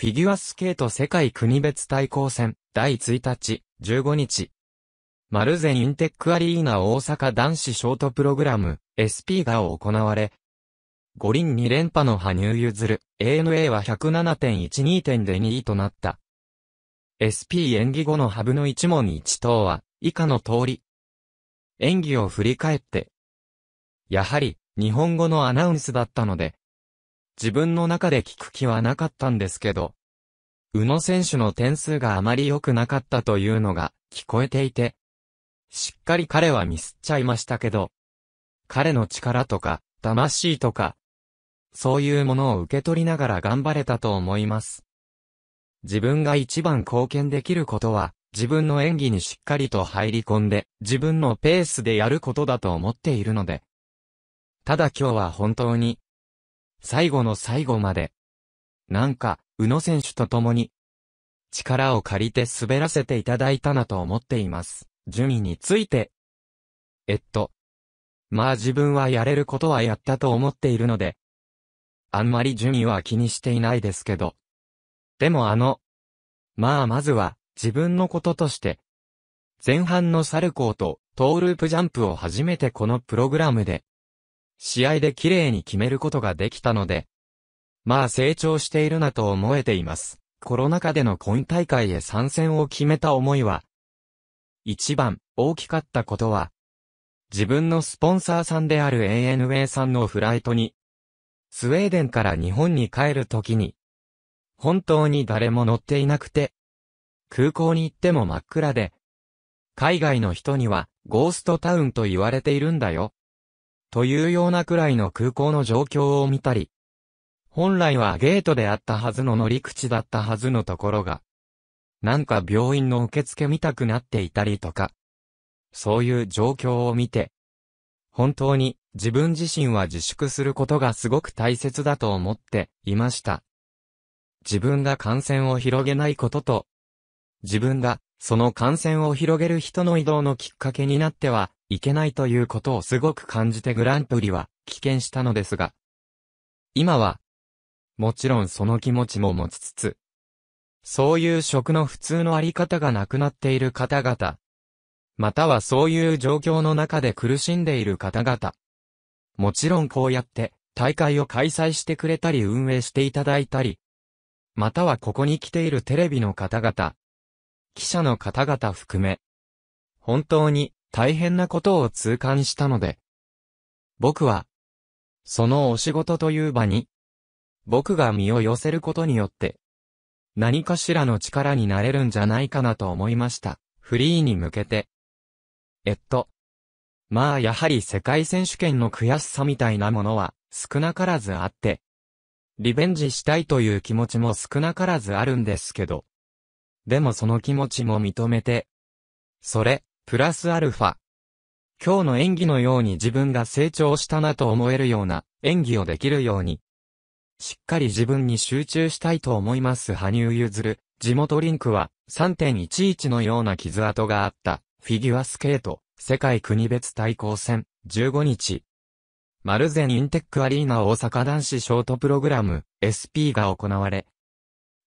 フィギュアスケート世界国別対抗戦、第1日、15日。マルゼンインテックアリーナ大阪男子ショートプログラム、SP が行われ、五輪2連覇の羽生譲る、ANA は107.12点で2位となった。SP 演技後のハブの一問一答は、以下の通り。演技を振り返って。やはり、日本語のアナウンスだったので、自分の中で聞く気はなかったんですけど、宇野選手の点数があまり良くなかったというのが聞こえていて、しっかり彼はミスっちゃいましたけど、彼の力とか、魂とか、そういうものを受け取りながら頑張れたと思います。自分が一番貢献できることは、自分の演技にしっかりと入り込んで、自分のペースでやることだと思っているので。ただ今日は本当に、最後の最後まで。なんか、宇野選手と共に、力を借りて滑らせていただいたなと思っています。順位について。えっと。まあ自分はやれることはやったと思っているので、あんまり順位は気にしていないですけど。でもあの、まあまずは、自分のこととして、前半のサルコーと、トーループジャンプを初めてこのプログラムで、試合で綺麗に決めることができたので、まあ成長しているなと思えています。コロナ禍での今大会へ参戦を決めた思いは、一番大きかったことは、自分のスポンサーさんである ANA さんのフライトに、スウェーデンから日本に帰るときに、本当に誰も乗っていなくて、空港に行っても真っ暗で、海外の人にはゴーストタウンと言われているんだよ。というようなくらいの空港の状況を見たり、本来はゲートであったはずの乗り口だったはずのところが、なんか病院の受付見たくなっていたりとか、そういう状況を見て、本当に自分自身は自粛することがすごく大切だと思っていました。自分が感染を広げないことと、自分がその感染を広げる人の移動のきっかけになってはいけないということをすごく感じてグランプリは棄権したのですが、今は、もちろんその気持ちも持ちつつ、そういう食の普通のあり方がなくなっている方々、またはそういう状況の中で苦しんでいる方々。もちろんこうやって大会を開催してくれたり運営していただいたり、またはここに来ているテレビの方々、記者の方々含め、本当に大変なことを痛感したので、僕は、そのお仕事という場に、僕が身を寄せることによって、何かしらの力になれるんじゃないかなと思いました。フリーに向けて。えっと。まあやはり世界選手権の悔しさみたいなものは少なからずあって、リベンジしたいという気持ちも少なからずあるんですけど。でもその気持ちも認めて、それ、プラスアルファ。今日の演技のように自分が成長したなと思えるような演技をできるように。しっかり自分に集中したいと思います羽生結弦。地元リンクは3.11のような傷跡があったフィギュアスケート世界国別対抗戦15日。マルゼンインテックアリーナ大阪男子ショートプログラム SP が行われ。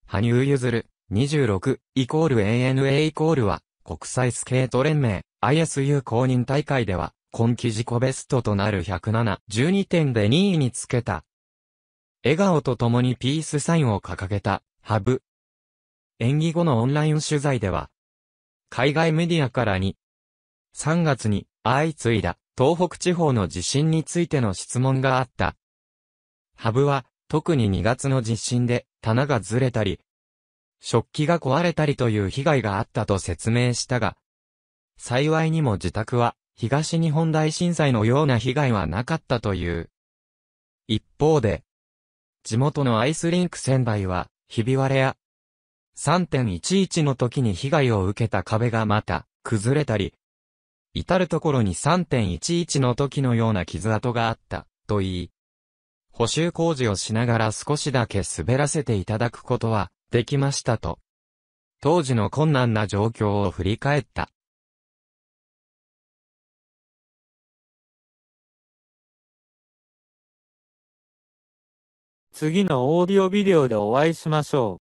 羽生結弦26イコール ANA イコールは国際スケート連盟 ISU 公認大会では、今季自己ベストとなる107、12点で2位につけた。笑顔と共にピースサインを掲げた、ハブ。演技後のオンライン取材では、海外メディアからに、3月に相次いだ東北地方の地震についての質問があった。ハブは、特に2月の地震で、棚がずれたり、食器が壊れたりという被害があったと説明したが、幸いにも自宅は東日本大震災のような被害はなかったという。一方で、地元のアイスリンク仙台は、ひび割れや、3.11の時に被害を受けた壁がまた、崩れたり、至るところに3.11の時のような傷跡があった、と言い、補修工事をしながら少しだけ滑らせていただくことはできましたと、当時の困難な状況を振り返った。次のオーディオビデオでお会いしましょう。